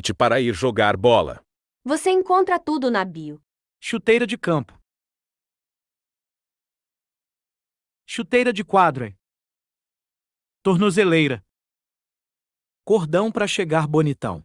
kit para ir jogar bola. Você encontra tudo na bio. Chuteira de campo. Chuteira de quadro. Tornozeleira. Cordão para chegar bonitão.